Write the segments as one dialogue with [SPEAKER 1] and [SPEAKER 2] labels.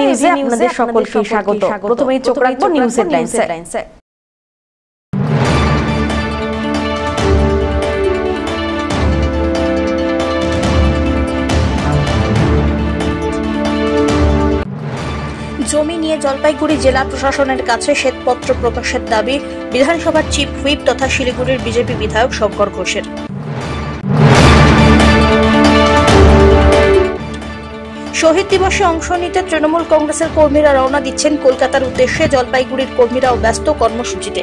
[SPEAKER 1] নিউজে আপনাদের সকলকে স্বাগত চোখ রাখবো নিউজ হেডলাইনসে জমি নিয়ে জলপাইগুড়ি জেলা প্রশাসনের কাছে শ্বেতপত্র প্রকাশের দাবি বিধানসভার চিফ হুইপ তথা শিলিগুড়ির বিজেপি বিধায়ক শঙ্কর ঘোষের শহীদ দিবসে অংশ নিতে তৃণমূল কংগ্রেসের কর্মীরা রওনা দিচ্ছেন কলকাতার উদ্দেশ্যে জলপাইগুড়ির কর্মীরাও ব্যস্ত কর্মসূচিতে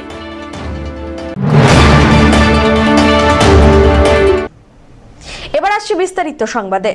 [SPEAKER 1] এবার আসছে বিস্তারিত সংবাদে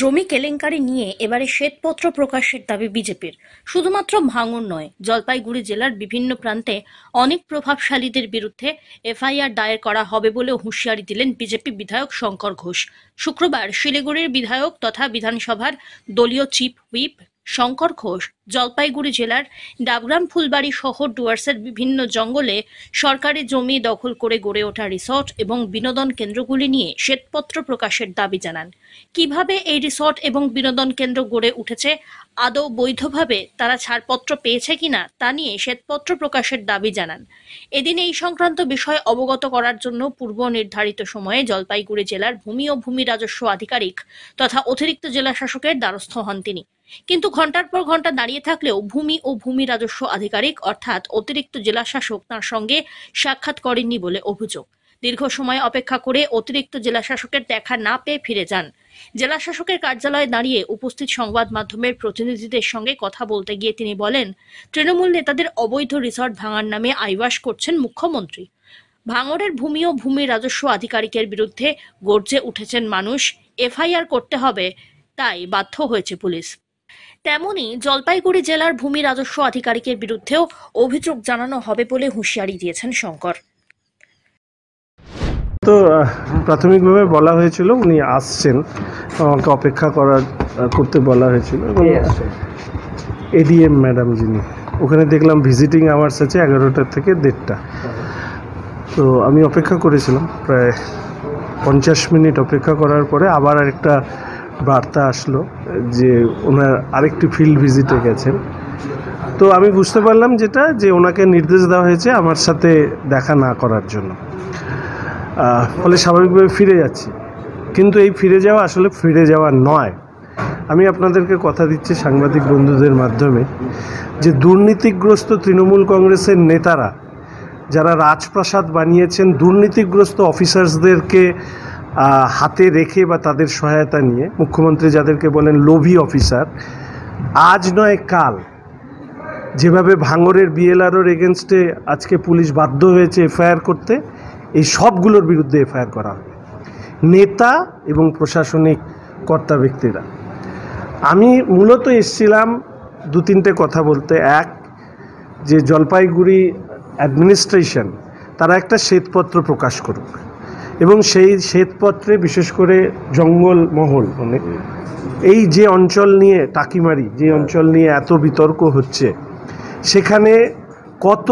[SPEAKER 1] জমি কেলেঙ্কারি নিয়ে এবারে শ্বেতপত্র প্রকাশের দাবি বিজেপির শুধুমাত্র ভাঙন নয় জলপাইগুড়ি জেলার বিভিন্ন প্রান্তে অনেক প্রভাবশালীদের বিরুদ্ধে এফআইআর দায়ের করা হবে বলে হুঁশিয়ারি দিলেন বিজেপি বিধায়ক শঙ্কর ঘোষ শুক্রবার শিলিগুড়ির বিধায়ক তথা বিধানসভার দলীয় চিফ হুইপ শঙ্কর ঘোষ জলপাইগুড়ি জেলার ডাবগ্রাম ফুলবাড়ি শহর ডুয়ার্সের বিভিন্ন জঙ্গলে সরকারি জমি দখল করে গড়ে ওঠা রিসর্ট এবং বিনোদন কেন্দ্রগুলি নিয়ে শ্বেতপত্র প্রকাশের দাবি জানান কিভাবে এই রিসর্ট এবং বিনোদন কেন্দ্র গড়ে উঠেছে আদৌ বৈধভাবে তারা ছাড়পত্র পেয়েছে কিনা তা নিয়ে শ্বেতপত্র প্রকাশের দাবি জানান এদিন এই সংক্রান্ত বিষয় অবগত করার জন্য পূর্ব নির্ধারিত সময়ে জলপাইগুড়ি জেলার ভূমি ও ভূমি রাজস্ব আধিকারিক তথা অতিরিক্ত জেলা শাসকের দ্বারস্থ হন তিনি কিন্তু ঘন্টার পর ঘন্টা দাঁড়িয়ে থাকলেও ভূমি ও ভূমি রাজস্ব আধিকারিক অর্থাৎ অতিরিক্ত জেলা শাসক তাঁর সঙ্গে সাক্ষাৎ করেননি বলে অভিযোগ দীর্ঘ সময় অপেক্ষা করে অতিরিক্ত জেলা শাসকের দেখা না পেয়ে ফিরে যান জেলা শাসকের কার্যালয়ে দাঁড়িয়ে উপস্থিত সংবাদ মাধ্যমের প্রতিনিধিদের সঙ্গে কথা বলতে গিয়ে তিনি বলেন তৃণমূল নেতাদের অবৈধ রিসর্ট ভাঙার নামে আইবাস করছেন মুখ্যমন্ত্রী ভাঙড়ের ভূমি ও ভূমি রাজস্ব আধিকারিকের বিরুদ্ধে গর্জে উঠেছেন মানুষ এফআইআর করতে হবে তাই বাধ্য হয়েছে পুলিশ তেমনই জলপাইগুড়ি জেলার ভূমি রাজস্ব আধিকারিকের বিরুদ্ধেও অভিযোগ জানানো হবে বলে হুঁশিয়ারি দিয়েছেন শঙ্কর
[SPEAKER 2] তো প্রাথমিকভাবে বলা হয়েছিল উনি আসছেন আমাকে অপেক্ষা করার করতে বলা হয়েছিল এডিএম ম্যাডাম যিনি ওখানে দেখলাম ভিজিটিং আওয়ার্স আছে এগারোটা থেকে দেড়টা তো আমি অপেক্ষা করেছিলাম প্রায় পঞ্চাশ মিনিট অপেক্ষা করার পরে আবার আরেকটা বার্তা আসলো যে ওনার আরেকটি ফিল্ড ভিজিটে গেছেন তো আমি বুঝতে পারলাম যেটা যে ওনাকে নির্দেশ দেওয়া হয়েছে আমার সাথে দেখা না করার জন্য ফলে স্বাভাবিকভাবে ফিরে যাচ্ছি কিন্তু এই ফিরে যাওয়া আসলে ফিরে যাওয়া নয় আমি আপনাদেরকে কথা দিচ্ছি সাংবাদিক বন্ধুদের মাধ্যমে যে দুর্নীতিগ্রস্ত তৃণমূল কংগ্রেসের নেতারা যারা রাজপ্রাসাদ বানিয়েছেন দুর্নীতিগ্রস্ত অফিসার্সদেরকে হাতে রেখে বা তাদের সহায়তা নিয়ে মুখ্যমন্ত্রী যাদেরকে বলেন লোভী অফিসার আজ নয় কাল যেভাবে ভাঙরের বিএলআরওর এগেনস্টে আজকে পুলিশ বাধ্য হয়েছে এফআইআর করতে এই সবগুলোর বিরুদ্ধে এফআইআর করা হবে নেতা এবং প্রশাসনিক কর্তা ব্যক্তিরা আমি মূলত এসছিলাম দু তিনটে কথা বলতে এক যে জলপাইগুড়ি অ্যাডমিনিস্ট্রেশন তারা একটা শ্বেতপত্র প্রকাশ করুক এবং সেই শ্বেতপত্রে বিশেষ করে জঙ্গল মহল মানে এই যে অঞ্চল নিয়ে টাকিমারি যে হ্যাঁ। অঞ্চল নিয়ে এত বিতর্ক হচ্ছে সেখানে কত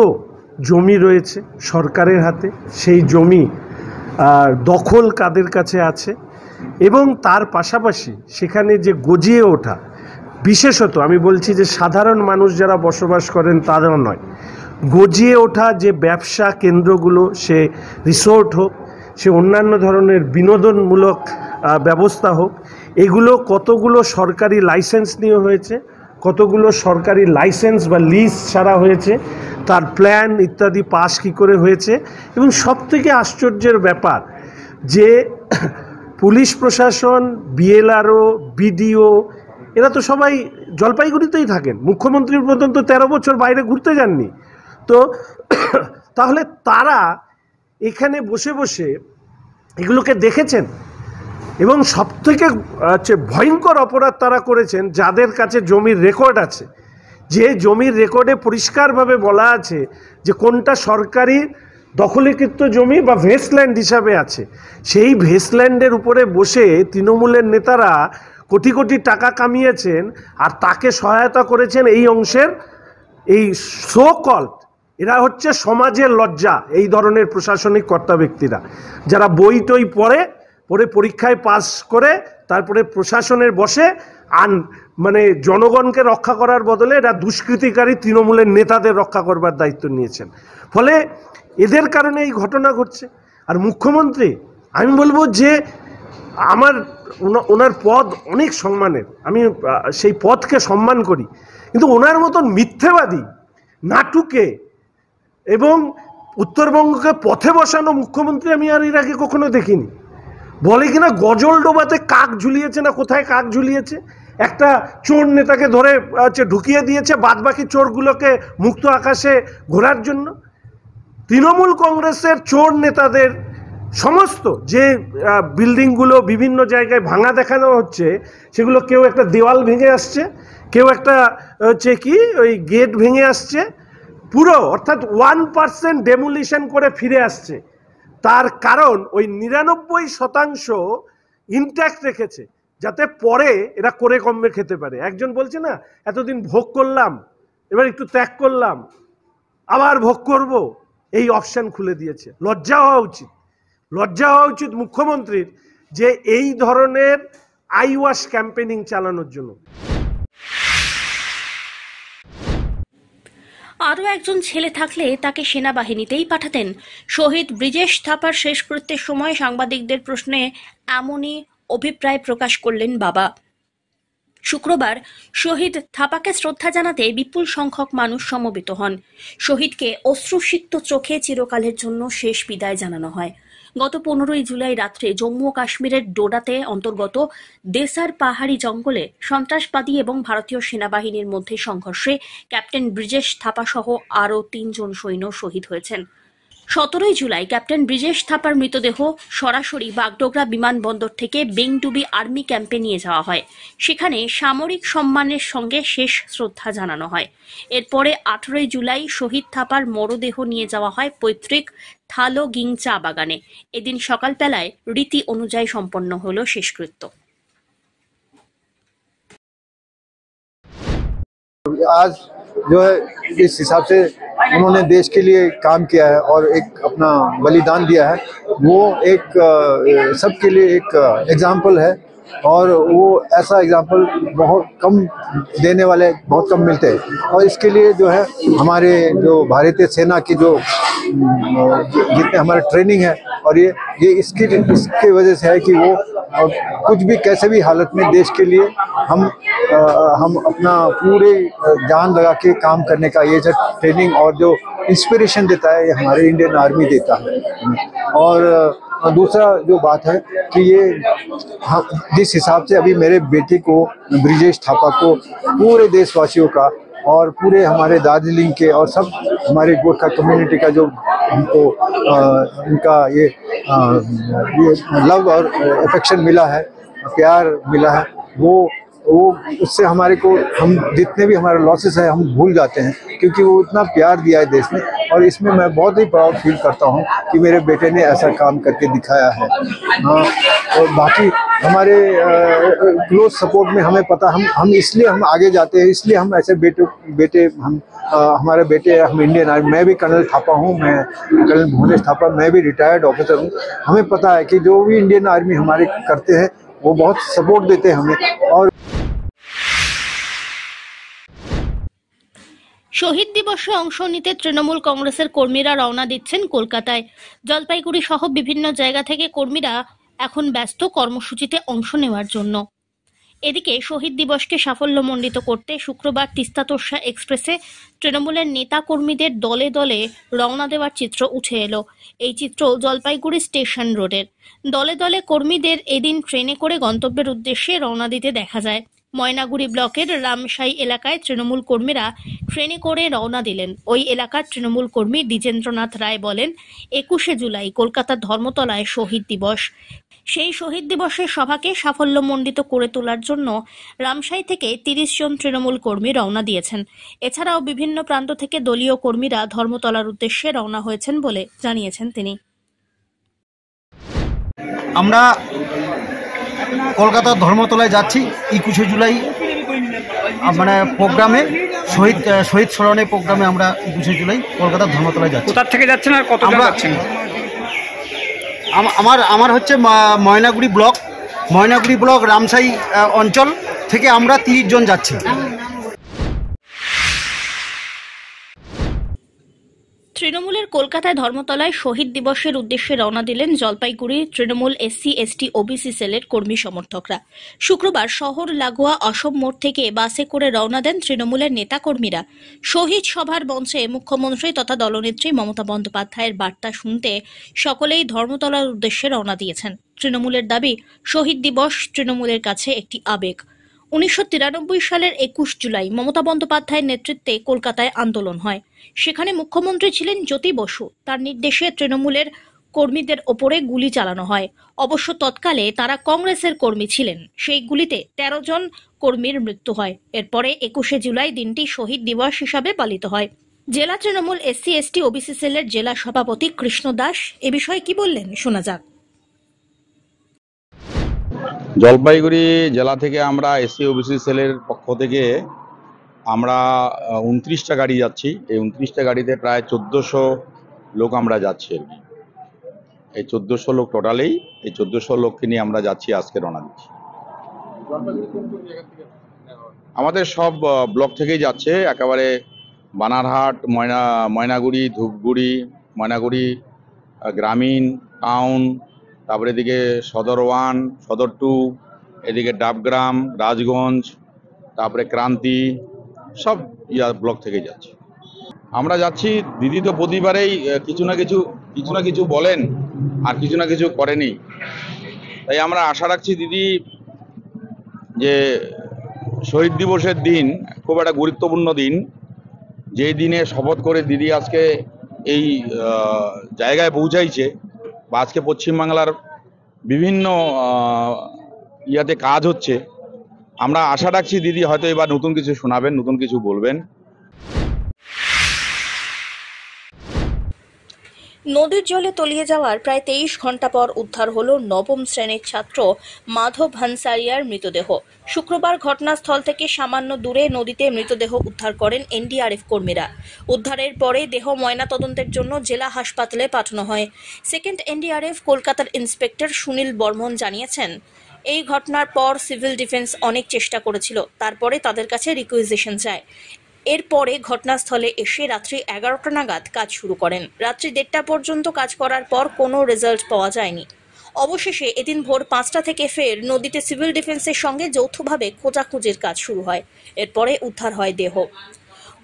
[SPEAKER 2] জমি রয়েছে সরকারের হাতে সেই জমি দখল কাদের কাছে আছে এবং তার পাশাপাশি সেখানে যে গজিয়ে ওঠা বিশেষত আমি বলছি যে সাধারণ মানুষ যারা বসবাস করেন তারাও নয় গজিয়ে ওঠা যে ব্যবসা কেন্দ্রগুলো সে রিসোর্ট হোক সে অন্যান্য ধরনের বিনোদনমূলক ব্যবস্থা হোক এগুলো কতগুলো সরকারি লাইসেন্স নিয়ে হয়েছে কতগুলো সরকারি লাইসেন্স বা লিজ ছাড়া হয়েছে তার প্ল্যান ইত্যাদি পাশ কী করে হয়েছে এবং সবথেকে আশ্চর্যের ব্যাপার যে পুলিশ প্রশাসন বিএলআরও বিডিও এরা তো সবাই জলপাইগুড়িতেই থাকেন মুখ্যমন্ত্রীর পর্যন্ত তেরো বছর বাইরে ঘুরতে যাননি তো তাহলে তারা এখানে বসে বসে এগুলোকে দেখেছেন এবং সবথেকে হচ্ছে ভয়ঙ্কর অপরাধ তারা করেছেন যাদের কাছে জমির রেকর্ড আছে যে জমির রেকর্ডে পরিষ্কারভাবে বলা আছে যে কোনটা সরকারি দখলীকৃত জমি বা ভেস্টল্যান্ড হিসাবে আছে সেই ভেস্টল্যান্ডের উপরে বসে তৃণমূলের নেতারা কোটি কোটি টাকা কামিয়েছেন আর তাকে সহায়তা করেছেন এই অংশের এই সো কল্ড এরা হচ্ছে সমাজের লজ্জা এই ধরনের প্রশাসনিক কর্তা ব্যক্তিরা যারা বই টই পড়ে পরে পরীক্ষায় পাস করে তারপরে প্রশাসনের বসে আন মানে জনগণকে রক্ষা করার বদলে এরা দুষ্কৃতিকারী তৃণমূলের নেতাদের রক্ষা করবার দায়িত্ব নিয়েছেন ফলে এদের কারণে এই ঘটনা ঘটছে আর মুখ্যমন্ত্রী আমি বলবো যে আমার ওনার পদ অনেক সম্মানের আমি সেই পদকে সম্মান করি কিন্তু ওনার মতন মিথ্যেবাদী নাটুকে এবং উত্তরবঙ্গকে পথে বসানো মুখ্যমন্ত্রী আমি আর এর আগে কখনো দেখিনি বলে কিনা গজল ডোবাতে কাক ঝুলিয়েছে না কোথায় কাক ঝুলিয়েছে একটা চোর নেতাকে ধরে হচ্ছে ঢুকিয়ে দিয়েছে বাদ বাকি চোরগুলোকে মুক্ত আকাশে ঘোরার জন্য তৃণমূল কংগ্রেসের চোর নেতাদের সমস্ত যে বিল্ডিংগুলো বিভিন্ন জায়গায় ভাঙা দেখানো হচ্ছে সেগুলো কেউ একটা দেওয়াল ভেঙে আসছে কেউ একটা হচ্ছে কি ওই গেট ভেঙে আসছে পুরো অর্থাৎ ওয়ান পার্সেন্ট ডেমোলিশন করে ফিরে আসছে তার কারণ ওই নিরানব্বই শতাংশ ইনট্যাক্ট রেখেছে যাতে পরে এরা করে কমবে খেতে পারে একজন বলছে না এতদিন ভোগ করলাম এবার একটু ত্যাগ করলাম আবার ভোগ করব এই অপশান খুলে দিয়েছে লজ্জা হওয়া উচিত লজ্জা হওয়া উচিত মুখ্যমন্ত্রীর যে এই ধরনের আইওয়াশ ক্যাম্পেনিং চালানোর জন্য
[SPEAKER 1] আরও একজন ছেলে থাকলে তাকে সেনাবাহিনীতেই পাঠাতেন শহীদ ব্রিজেশ থাপার শেষকৃত্যের সময় সাংবাদিকদের প্রশ্নে এমনই অভিপ্রায় প্রকাশ করলেন বাবা শুক্রবার শহীদ থাপাকে শ্রদ্ধা জানাতে বিপুল সংখ্যক মানুষ সমবেত হন শহীদকে অশ্রুসিক্ত চোখে চিরকালের জন্য শেষ বিদায় জানানো হয় গত পনেরোই জুলাই রাত্রে জম্মু ও কাশ্মীরের ডোডাতে অন্তর্গত দেসার পাহাড়ি জঙ্গলে সন্ত্রাসবাদী এবং ভারতীয় সেনাবাহিনীর মধ্যে সংঘর্ষে ক্যাপ্টেন ব্রিজেশ থাপা সহ আরও তিনজন সৈন্য শহীদ হয়েছেন সতেরোই জুলাই ক্যাপ্টেন ব্রিজেশ থাপার মৃতদেহ সরাসরি বাগডোগরা বিমানবন্দর থেকে বেংডুবি আর্মি ক্যাম্পে নিয়ে যাওয়া হয় সেখানে সামরিক সম্মানের সঙ্গে শেষ শ্রদ্ধা জানানো হয় এরপরে আঠেরোই জুলাই শহীদ থাপার মরদেহ নিয়ে যাওয়া হয় পৈতৃক থালোগিং চা বাগানে এদিন সকালবেলায় রীতি অনুযায়ী সম্পন্ন হলো শেষকৃত্য
[SPEAKER 3] आज जो है इस हिसाब से उन्होंने देश के लिए काम किया है और एक अपना बलिदान दिया है वो एक सबके लिए एक एग्जाम्पल है और वो ऐसा एग्जाम्पल बहुत कम देने वाले बहुत कम मिलते हैं और इसके लिए जो है हमारे जो भारतीय सेना की जो हम्म, जितने हमारा ट्रेनिंग है और ये ये इसकी इसके वजह से है कि वो कुछ भी कैसे भी हालत में देश के लिए हम आ, हम अपना पूरे जान लगा के काम करने का ये जब ट्रेनिंग और जो इंस्पिरेशन देता है ये हमारे इंडियन आर्मी देता है और दूसरा जो बात है कि ये हम जिस हिसाब से अभी मेरे बेटे को ब्रिजेश थापा को पूरे देशवासियों का और पूरे हमारे दार्जिलिंग के और सब हमारे गोरखा कम्युनिटी का जो हमको उनका ये आ, ये लव और अफेक्शन मिला है प्यार मिला है वो वो उससे हमारे को हम जितने भी हमारे लॉसेस हैं हम भूल जाते हैं क्योंकि वो इतना प्यार दिया है देश ने और इसमें मैं बहुत ही प्राउड फील करता हूँ कि मेरे बेटे ने ऐसा काम करके दिखाया है हाँ और बाकी हमारे क्लोज सपोर्ट में हमें पता हम हम इसलिए हम आगे जाते हैं इसलिए हम ऐसे बेटे बेटे हम आ, हमारे बेटे हम इंडियन आर्मी मैं भी कर्नल थापा हूँ मैं कर्नल भुवनेश थापा मैं भी रिटायर्ड ऑफिसर हूँ हमें पता है कि जो भी इंडियन आर्मी हमारे करते हैं वो बहुत सपोर्ट देते हैं हमें और
[SPEAKER 1] শহীদ দিবসে অংশ নিতে তৃণমূল কংগ্রেসের কর্মীরা রওনা দিচ্ছেন কলকাতায় জলপাইগুড়ি সহ বিভিন্ন জায়গা থেকে কর্মীরা এখন ব্যস্ত কর্মসূচিতে অংশ নেওয়ার জন্য এদিকে শহীদ দিবসকে সাফল্যমণ্ডিত করতে শুক্রবার তিস্তাতোষা এক্সপ্রেসে তৃণমূলের নেতা কর্মীদের দলে দলে রওনা দেওয়ার চিত্র উঠে এলো এই চিত্র জলপাইগুড়ি স্টেশন রোডের দলে দলে কর্মীদের এদিন ট্রেনে করে গন্তব্যের উদ্দেশ্যে রওনা দিতে দেখা যায় ময়নাগুড়ি ব্লকের রামশাই এলাকায় তৃণমূল কর্মীরা ট্রেনে করে রওনা দিলেন ওই এলাকার তৃণমূল কর্মী দ্বিজেন্দ্রনাথ রায় বলেন একুশে জুলাই কলকাতার ধর্মতলায় শহীদ দিবস সেই শহীদ দিবসের সভাকে সাফল্যমণ্ডিত করে তোলার জন্য রামশাই থেকে তিরিশ জন তৃণমূল কর্মী রওনা দিয়েছেন এছাড়াও বিভিন্ন প্রান্ত থেকে দলীয় কর্মীরা ধর্মতলার উদ্দেশ্যে রওনা হয়েছেন বলে জানিয়েছেন তিনি
[SPEAKER 3] আমরা কলকাতার ধর্মতলায় যাচ্ছি একুশে জুলাই মানে প্রোগ্রামে শহীদ শহীদ স্মরণের প্রোগ্রামে আমরা একুশে জুলাই কলকাতার ধর্মতলায় যাচ্ছি
[SPEAKER 4] কোথার থেকে যাচ্ছেন আর
[SPEAKER 3] কত আমরা আমার আমার হচ্ছে ময়নাগুড়ি ব্লক ময়নাগুড়ি ব্লক রামসাই অঞ্চল থেকে আমরা তিরিশ জন যাচ্ছি
[SPEAKER 1] তৃণমূলের কলকাতায় ধর্মতলায় শহীদ দিবসের উদ্দেশ্যে রওনা দিলেন Jalpaiguri Trinamool SC ST OBC সেলের কর্মী সমর্থকরা শুক্রবার শহর লাগোয়া অসম মোড় থেকে বাসে করে রওনা দেন তৃণমূলের নেতাকর্মীরা শহীদ সভার মঞ্চে মুখ্যমন্ত্রী তথা দলনেত্রী মমতা বন্দ্যোপাধ্যায়ের বার্তা শুনতে সকলেই ধর্মতলার উদ্দেশ্যে রওনা দিয়েছেন তৃণমূলের দাবি শহীদ দিবস তৃণমূলের কাছে একটি আবেগ উনিশশো সালের একুশ জুলাই মমতা বন্দ্যোপাধ্যায়ের নেতৃত্বে কলকাতায় আন্দোলন হয় সেখানে মুখ্যমন্ত্রী ছিলেন জ্যোতি বসু তার নির্দেশে তৃণমূলের কর্মীদের ওপরে গুলি চালানো হয় অবশ্য তৎকালে তারা কংগ্রেসের কর্মী ছিলেন সেই গুলিতে ১৩ জন কর্মীর মৃত্যু হয় এরপরে একুশে জুলাই দিনটি শহীদ দিবস হিসাবে পালিত হয় জেলা তৃণমূল এসসি এসটি ওবিসি সেলের জেলা সভাপতি কৃষ্ণ দাস এ বিষয়ে কি বললেন শোনা যাক
[SPEAKER 5] জলপাইগুড়ি জেলা থেকে আমরা এসসি ওবিসি সেলের পক্ষ থেকে আমরা উনত্রিশটা গাড়ি যাচ্ছি এই উনত্রিশটা গাড়িতে প্রায় চোদ্দোশো লোক আমরা যাচ্ছি আর কি এই চোদ্দোশো লোক টোটালেই এই চোদ্দোশো লোককে নিয়ে আমরা যাচ্ছি আজকে রওনা দিচ্ছি আমাদের সব ব্লক থেকেই যাচ্ছে একেবারে বানারহাট ময়না ময়নাগুড়ি ধূপগুড়ি ময়নাগুড়ি গ্রামীণ টাউন তারপরে এদিকে সদর ওয়ান সদর টু এদিকে ডাবগ্রাম রাজগঞ্জ তারপরে ক্রান্তি সব ইয়া ব্লক থেকে যাচ্ছে আমরা যাচ্ছি দিদি তো প্রতিবারেই কিছু না কিছু কিছু না কিছু বলেন আর কিছু না কিছু করেনি তাই আমরা আশা রাখছি দিদি যে শহীদ দিবসের দিন খুব একটা গুরুত্বপূর্ণ দিন যে দিনে শপথ করে দিদি আজকে এই জায়গায় পৌঁছাইছে বা আজকে পশ্চিমবাংলার বিভিন্ন ইয়াতে কাজ হচ্ছে আমরা আশা রাখছি দিদি হয়তো এবার নতুন কিছু শোনাবেন নতুন কিছু বলবেন
[SPEAKER 1] নদীর জলে তলিয়ে যাওয়ার প্রায় তেইশ ঘন্টা পর উদ্ধার হল নবম শ্রেণীর ছাত্র মাধব ভানসারিয়ার মৃতদেহ শুক্রবার ঘটনাস্থল থেকে সামান্য দূরে নদীতে মৃতদেহ উদ্ধার করেন এনডিআরএফ কর্মীরা উদ্ধারের পরে দেহ ময়নাতদন্তের জন্য জেলা হাসপাতালে পাঠানো হয় সেকেন্ড এনডিআরএফ কলকাতার ইন্সপেক্টর সুনীল বর্মন জানিয়েছেন এই ঘটনার পর সিভিল ডিফেন্স অনেক চেষ্টা করেছিল তারপরে তাদের কাছে রিকুইজিশন চায় এরপরে ঘটনাস্থলে এসে রাত্রি এগারোটা নাগাদ কাজ শুরু করেন রাত্রি দেড়টা পর্যন্ত কাজ করার পর কোনো রেজাল্ট পাওয়া যায়নি অবশেষে এদিন ভোর পাঁচটা থেকে ফের নদীতে সিভিল ডিফেন্সের সঙ্গে যৌথভাবে খোঁজাখুঁজির কাজ শুরু হয় এরপরে উদ্ধার হয় দেহ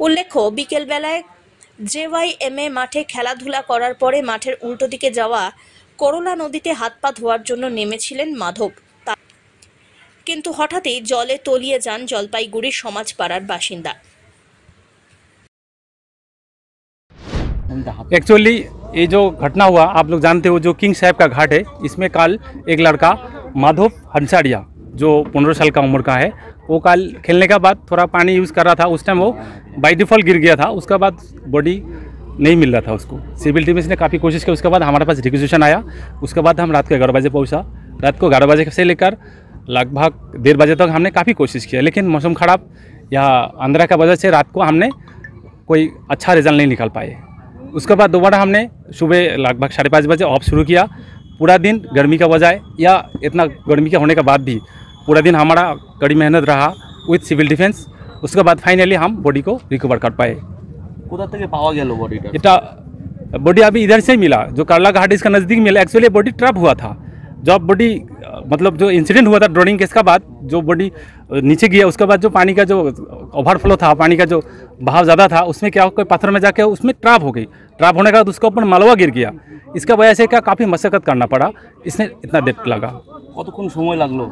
[SPEAKER 1] উল্লেখ্য বিকেলবেলায় জেওয়াই এম এ মাঠে খেলাধুলা করার পরে মাঠের উল্টো দিকে যাওয়া করলা নদীতে হাত পা ধোয়ার জন্য নেমেছিলেন মাধব কিন্তু হঠাৎই জলে তলিয়ে যান জলপাইগুড়ির সমাজপাড়ার বাসিন্দা
[SPEAKER 6] एक्चुअली ये जो घटना हुआ आप लोग जानते हो जो किंग साहब का घाट है इसमें कल एक लड़का माधव हंसाड़िया जो पंद्रह साल का उम्र का है वो कल खेलने के बाद थोड़ा पानी यूज़ कर रहा था उस टाइम वो बाई डिफॉल्ट गिर गया था उसके बाद बॉडी नहीं मिल रहा था उसको सिविल टीम ने काफ़ी कोशिश की उसके बाद हमारे पास रिक्वेशन आया उसके बाद हम रात के ग्यारह बजे पहुँचा रात को ग्यारह बजे से लेकर लगभग डेढ़ बजे तक हमने काफ़ी कोशिश किया लेकिन मौसम ख़राब या अंधेरा का वजह से रात को हमने कोई अच्छा रिजल्ट नहीं निकाल पाए उसके बाद दोबारा हमने सुबह लगभग साढ़े पाँच बजे ऑफ शुरू किया पूरा दिन गर्मी का बजाय या इतना गर्मी का होने के बाद भी पूरा दिन हमारा कड़ी मेहनत रहा विथ सिविल डिफेंस उसके बाद फाइनली हम बॉडी को रिकवर कर पाए बॉडी बॉडी अभी इधर से ही मिला जो करला घाट इसका नज़दीक मिला एक्चुअली बॉडी ट्रैप हुआ था जब बॉडी मतलब जो इंसिडेंट हुआ था ड्रोनिंग केस का बाद जो बॉडी नीचे गया उसके बाद जो पानी का जो ओवरफ्लो था पानी का जो बहाव ज़्यादा था उसमें क्या हो पत्थर में जाके उसमें ट्राप हो गई ट्राप होने के बाद उसके ऊपर मलवा गिर गया इसका वजह से क्या काफ़ी मशक्क़त करना पड़ा इसने इतना डेप्ट लगा कतक्षण समय लो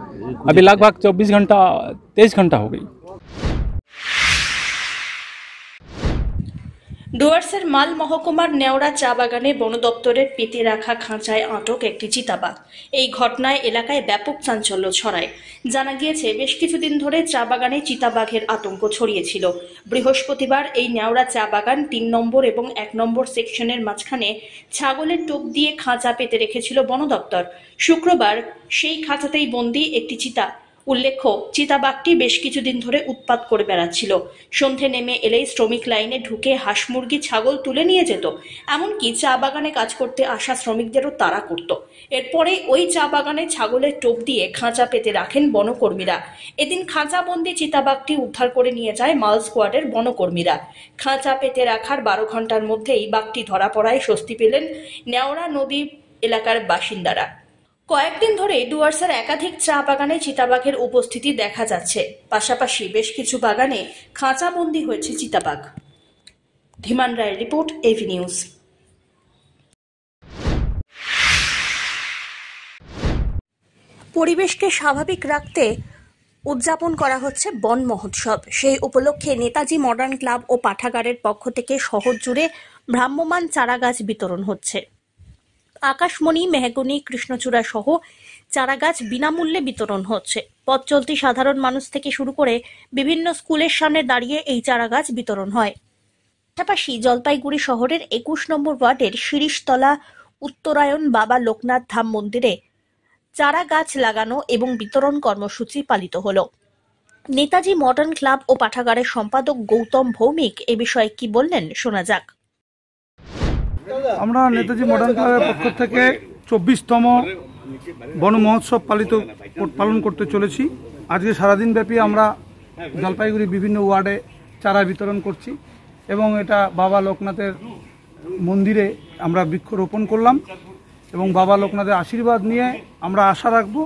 [SPEAKER 6] अभी लगभग चौबीस घंटा तेईस घंटा हो गई
[SPEAKER 1] ডুয়ার্সের মাল মহকুমার নেওড়া চা বাগানে বন দপ্তরের পেতে রাখা খাঁচায় আটক একটি চিতাবাঘ এই ঘটনায় এলাকায় ব্যাপক চাঞ্চল্য ছড়ায় জানা গিয়েছে বেশ কিছুদিন ধরে চা বাগানে চিতাবাঘের আতঙ্ক ছড়িয়েছিল বৃহস্পতিবার এই নেওড়া চা বাগান তিন নম্বর এবং এক নম্বর সেকশনের মাঝখানে ছাগলের টোপ দিয়ে খাঁচা পেতে রেখেছিল বন দপ্তর শুক্রবার সেই খাঁচাতেই বন্দি একটি চিতা উল্লেখ্য চিতাবাঘটি বেশ কিছুদিন ধরে উৎপাত করে বেড়াচ্ছিল সন্ধে নেমে এলেই শ্রমিক লাইনে ঢুকে হাঁস মুরগি ছাগল তুলে নিয়ে যেত এমনকি চা বাগানে কাজ করতে আসা শ্রমিকদেরও তারা করত এরপরে ওই চা বাগানে ছাগলের টোপ দিয়ে খাঁচা পেতে রাখেন বনকর্মীরা এদিন খাঁচাবন্দি চিতাবাঘটি উদ্ধার করে নিয়ে যায় মাল স্কোয়াডের বনকর্মীরা খাঁচা পেতে রাখার বারো ঘন্টার মধ্যেই বাঘটি ধরা পড়ায় স্বস্তি পেলেন নেওড়া নদী এলাকার বাসিন্দারা কয়েকদিন ধরে ডুয়ার্সের একাধিক চা বাগানে চিতাবাঘের উপস্থিতি দেখা যাচ্ছে পাশাপাশি বেশ কিছু বাগানে খাঁচাবন্দি হয়েছে চিতাবাঘ ধীমান রায়ের রিপোর্ট এভি নিউজ পরিবেশকে স্বাভাবিক রাখতে উদযাপন করা হচ্ছে বন মহোৎসব সেই উপলক্ষে নেতাজি মডার্ন ক্লাব ও পাঠাগারের পক্ষ থেকে শহর জুড়ে ভ্রাম্যমান চারাগাছ বিতরণ হচ্ছে আকাশমণি মেহগনি কৃষ্ণচূড়া সহ চারা গাছ বিনামূল্যে বিতরণ হচ্ছে পথ চলতি সাধারণ মানুষ থেকে শুরু করে বিভিন্ন স্কুলের সামনে দাঁড়িয়ে এই চারা গাছ বিতরণ হয় পাশাপাশি জলপাইগুড়ি শহরের একুশ নম্বর ওয়ার্ডের শিরিশতলা উত্তরায়ণ বাবা লোকনাথ ধাম মন্দিরে চারা গাছ লাগানো এবং বিতরণ কর্মসূচি পালিত হল নেতাজি মডার্ন ক্লাব ও পাঠাগারের সম্পাদক গৌতম ভৌমিক এ বিষয়ে কি বললেন শোনা যাক
[SPEAKER 2] আমরা নেতাজি মডার্ন ক্লাবের পক্ষ থেকে চব্বিশতম বন মহোৎসব পালিত পালন করতে চলেছি আজকে সারাদিন ব্যাপী আমরা জলপাইগুড়ি বিভিন্ন ওয়ার্ডে চারা বিতরণ করছি এবং এটা বাবা লোকনাথের মন্দিরে আমরা বৃক্ষরোপণ করলাম এবং বাবা লোকনাথের আশীর্বাদ নিয়ে আমরা আশা রাখব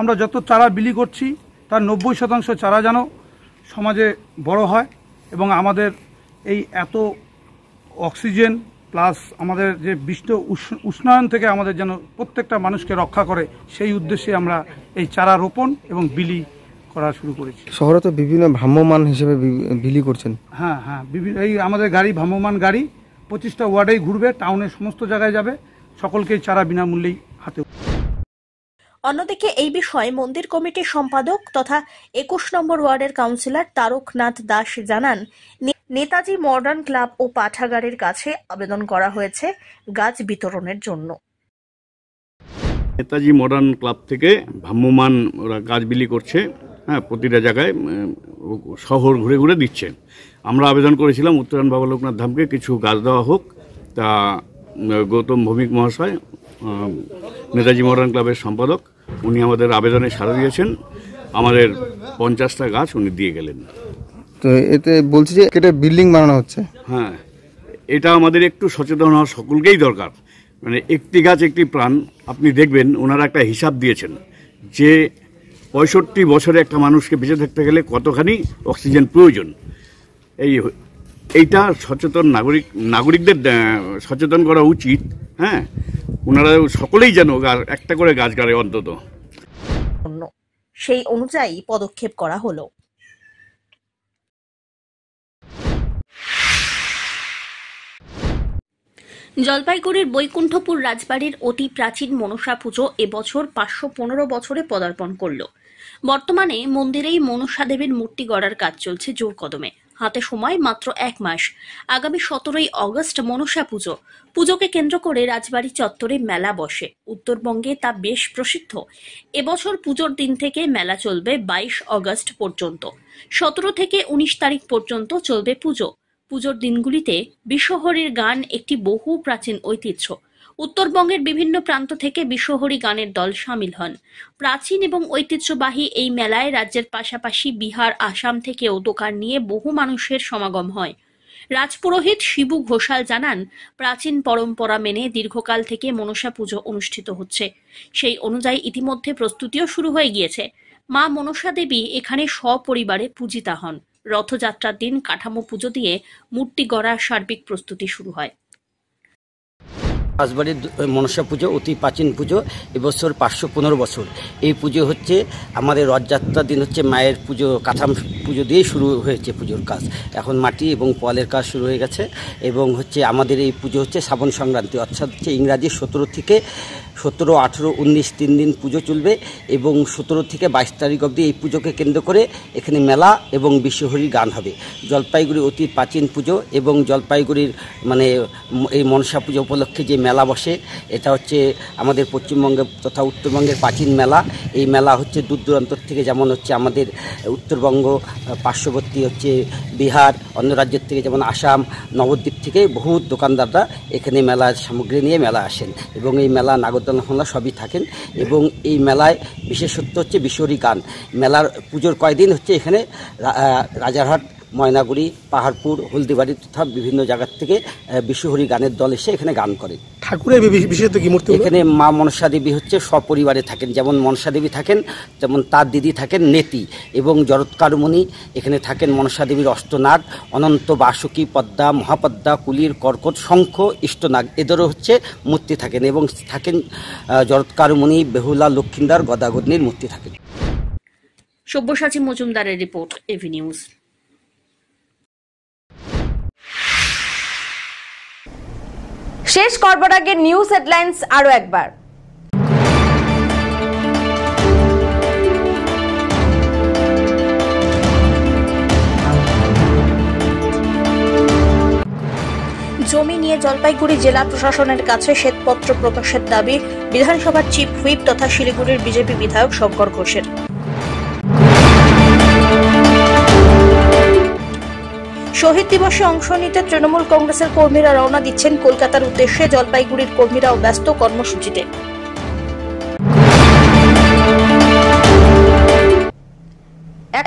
[SPEAKER 2] আমরা যত চারা বিলি করছি তার নব্বই শতাংশ চারা যেন সমাজে বড় হয় এবং আমাদের এই এত অক্সিজেন প্লাস আমাদের যে বিশ্ব উষ্ণায়ন থেকে আমাদের যেন প্রত্যেকটা মানুষকে রক্ষা করে সেই উদ্দেশ্যে আমরা এই চারা রোপণ এবং বিলি করা শুরু করেছি
[SPEAKER 3] শহরে তো বিভিন্ন ভ্রাম্যমান হিসেবে বিলি করছেন
[SPEAKER 2] হ্যাঁ হ্যাঁ বিভিন্ন এই আমাদের গাড়ি ভ্রাম্যমান গাড়ি পঁচিশটা ওয়ার্ডেই ঘুরবে টাউনের সমস্ত জায়গায় যাবে সকলকেই চারা বিনামূল্যেই হাতে
[SPEAKER 1] অন্যদিকে এই বিষয়ে মন্দির কমিটির সম্পাদক তথা একুশ নম্বর ওয়ার্ডের কাউন্সিলর তারকনাথ দাস জানান নেতাজি মডার্ন ক্লাব ও পাঠাগারের কাছে আবেদন করা হয়েছে গাছ বিতরণের জন্য
[SPEAKER 2] নেতাজি মডার্ন ক্লাব থেকে ভ্রাম্যমান ওরা গাছ বিলি করছে হ্যাঁ প্রতিটা জায়গায় শহর ঘুরে ঘুরে দিচ্ছেন আমরা আবেদন করেছিলাম উত্তরায়ণ বাবা লোকনাথ ধামকে কিছু গাছ দেওয়া হোক তা গৌতম ভৌমিক মহাশয় নেতাজি মহারান ক্লাবের সম্পাদক উনি আমাদের আবেদনে সাড়া দিয়েছেন আমাদের পঞ্চাশটা গাছ উনি দিয়ে গেলেন
[SPEAKER 3] তো এতে বলছি যে এটা বিল্ডিং বানানো হচ্ছে
[SPEAKER 2] হ্যাঁ এটা আমাদের একটু সচেতন হওয়া সকলকেই দরকার মানে একটি গাছ একটি প্রাণ আপনি দেখবেন ওনারা একটা হিসাব দিয়েছেন যে পঁয়ষট্টি বছরে একটা মানুষকে বেঁচে থাকতে গেলে কতখানি অক্সিজেন প্রয়োজন এই এইটা সচেতন নাগরিক নাগরিকদের সচেতন করা উচিত হ্যাঁ ওনারা সকলেই যেন একটা করে গাছ গাড়ে অন্তত
[SPEAKER 1] সেই অনুযায়ী পদক্ষেপ করা হলো জলপাইগুড়ির বৈকুণ্ঠপুর রাজবাড়ির অতি প্রাচীন মনসা পুজো এবছর পাঁচশো পনেরো বছরে পদার্পণ করল বর্তমানে মন্দিরেই মনসা দেবীর মূর্তি গড়ার কাজ চলছে জোর কদমে হাতে সময় মাত্র এক মাস আগামী সতেরোই অগস্ট মনসা পুজো পুজোকে কেন্দ্র করে রাজবাড়ি চত্বরে মেলা বসে উত্তরবঙ্গে তা বেশ প্রসিদ্ধ এবছর পুজোর দিন থেকে মেলা চলবে বাইশ অগস্ট পর্যন্ত সতেরো থেকে উনিশ তারিখ পর্যন্ত চলবে পুজো পুজোর দিনগুলিতে বিশ্বহরির গান একটি বহু প্রাচীন ঐতিহ্য উত্তরবঙ্গের বিভিন্ন প্রান্ত থেকে বিশ্বহরি গানের দল সামিল হন প্রাচীন এবং ঐতিহ্যবাহী এই মেলায় রাজ্যের পাশাপাশি বিহার আসাম থেকেও দোকান নিয়ে বহু মানুষের সমাগম হয় রাজপুরোহিত শিবু ঘোষাল জানান প্রাচীন পরম্পরা মেনে দীর্ঘকাল থেকে মনসা পুজো অনুষ্ঠিত হচ্ছে সেই অনুযায়ী ইতিমধ্যে প্রস্তুতিও শুরু হয়ে গিয়েছে মা মনসা দেবী এখানে সপরিবারে পূজিতা হন রথযাত্রার দিন কাঠামো পুজো দিয়ে মূর্তি গড়ার সার্বিক প্রস্তুতি শুরু হয়
[SPEAKER 4] রাজবাড়ির মনসা পুজো অতি প্রাচীন পুজো এবছর পাঁচশো পনেরো বছর এই পুজো হচ্ছে আমাদের রথযাত্রার দিন হচ্ছে মায়ের পুজো কাঠাম পুজো দিয়ে শুরু হয়েছে পুজোর কাজ এখন মাটি এবং পলের কাজ শুরু হয়ে গেছে এবং হচ্ছে আমাদের এই পুজো হচ্ছে শ্রাবণ সংক্রান্তি অর্থাৎ হচ্ছে ইংরাজি সতেরো থেকে সতেরো আঠেরো উনিশ তিন দিন পুজো চলবে এবং সতেরো থেকে বাইশ তারিখ অবধি এই পুজোকে কেন্দ্র করে এখানে মেলা এবং বিশ্বহরির গান হবে জলপাইগুড়ি অতি প্রাচীন পুজো এবং জলপাইগুড়ির মানে এই মনসা পুজো উপলক্ষে যে মেলা বসে এটা হচ্ছে আমাদের পশ্চিমবঙ্গে তথা উত্তরবঙ্গের প্রাচীন মেলা এই মেলা হচ্ছে দূর দূরান্ত থেকে যেমন হচ্ছে আমাদের উত্তরবঙ্গ পার্শ্ববর্তী হচ্ছে বিহার অন্য রাজ্যের থেকে যেমন আসাম নবদ্বীপ থেকে বহু দোকানদাররা এখানে মেলার সামগ্রী নিয়ে মেলা আসেন এবং এই মেলা নাগদ রহমতুল্লাহ সবই থাকেন এবং এই মেলায় বিশেষত্ব হচ্ছে বিশ্বরী গান মেলার পুজোর কয়দিন হচ্ছে এখানে রাজারহাট ময়নাগুড়ি পাহাড়পুর হলদিবাড়ি তথা বিভিন্ন জায়গার থেকে বিশ্বহরি গানের দল এসে এখানে গান করে ঠাকুরের বিশেষত কি মূর্তি এখানে মা মনসা দেবী হচ্ছে সপরিবারে থাকেন যেমন মনসা দেবী থাকেন যেমন তার দিদি থাকেন নেতি এবং জরৎকারমণি এখানে থাকেন মনসা দেবীর অষ্টনাগ অনন্ত বাসুকী পদ্মা মহাপদ্মা কুলির কর্কট শঙ্খ ইষ্টনাগ এদেরও হচ্ছে মূর্তি থাকেন এবং থাকেন জরৎকারমণি বেহুলা লক্ষ্মীন্দার গদাগদনির মূর্তি থাকেন
[SPEAKER 1] সব্যসাচী মজুমদারের রিপোর্ট এভি নিউজ শেষ করবার আগে নিউজ হেডলাইন্স আরও একবার জমি নিয়ে জলপাইগুড়ি জেলা প্রশাসনের কাছে শ্বেতপত্র প্রকাশের দাবি বিধানসভার চিফ হুইপ তথা শিলিগুড়ির বিজেপি বিধায়ক শঙ্কর ঘোষের শহীদ দিবসে অংশ নিতে তৃণমূল কংগ্রেসের কর্মীরা রওনা দিচ্ছেন কলকাতার উদ্দেশ্যে জলপাইগুড়ির কর্মীরাও ব্যস্ত কর্মসূচিতে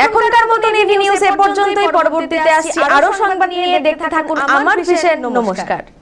[SPEAKER 1] এখনকার মতো নিউজ এ পর্যন্তই পরবর্তীতে আসছি আরো সংবাদ নিয়ে দেখতে থাকুন আমার বিশেষ নমস্কার